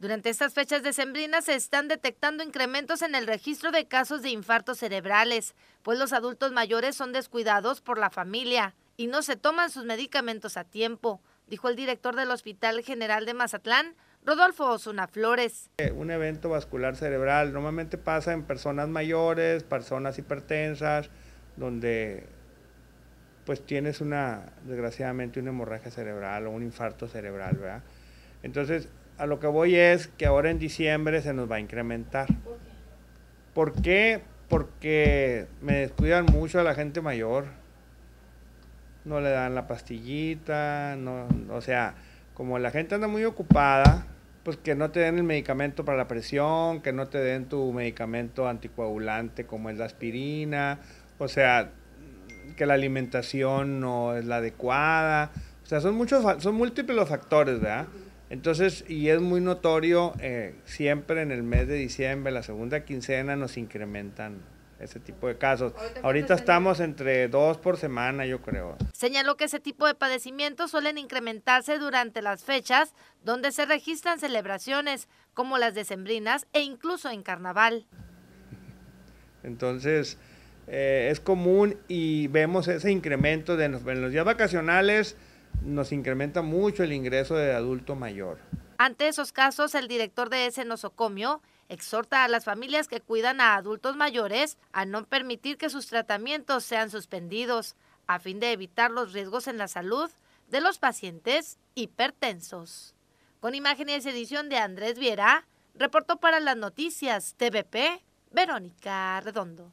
Durante estas fechas decembrinas se están detectando incrementos en el registro de casos de infartos cerebrales, pues los adultos mayores son descuidados por la familia y no se toman sus medicamentos a tiempo, dijo el director del Hospital General de Mazatlán, Rodolfo Osuna Flores. Eh, un evento vascular cerebral normalmente pasa en personas mayores, personas hipertensas, donde pues tienes una, desgraciadamente, una hemorragia cerebral o un infarto cerebral, ¿verdad? Entonces, a lo que voy es que ahora en diciembre se nos va a incrementar. ¿Por qué? Porque me descuidan mucho a la gente mayor. No le dan la pastillita, no, o sea, como la gente anda muy ocupada, pues que no te den el medicamento para la presión, que no te den tu medicamento anticoagulante como es la aspirina, o sea, que la alimentación no es la adecuada. O sea, son muchos son múltiples los factores, ¿verdad? Entonces, y es muy notorio, eh, siempre en el mes de diciembre, la segunda quincena, nos incrementan ese tipo de casos. Ahorita estamos entre dos por semana, yo creo. Señaló que ese tipo de padecimientos suelen incrementarse durante las fechas donde se registran celebraciones, como las decembrinas e incluso en carnaval. Entonces, eh, es común y vemos ese incremento de, en los días vacacionales nos incrementa mucho el ingreso de adulto mayor. Ante esos casos, el director de ese nosocomio exhorta a las familias que cuidan a adultos mayores a no permitir que sus tratamientos sean suspendidos, a fin de evitar los riesgos en la salud de los pacientes hipertensos. Con imágenes y edición de Andrés Viera, reportó para las noticias TVP Verónica Redondo.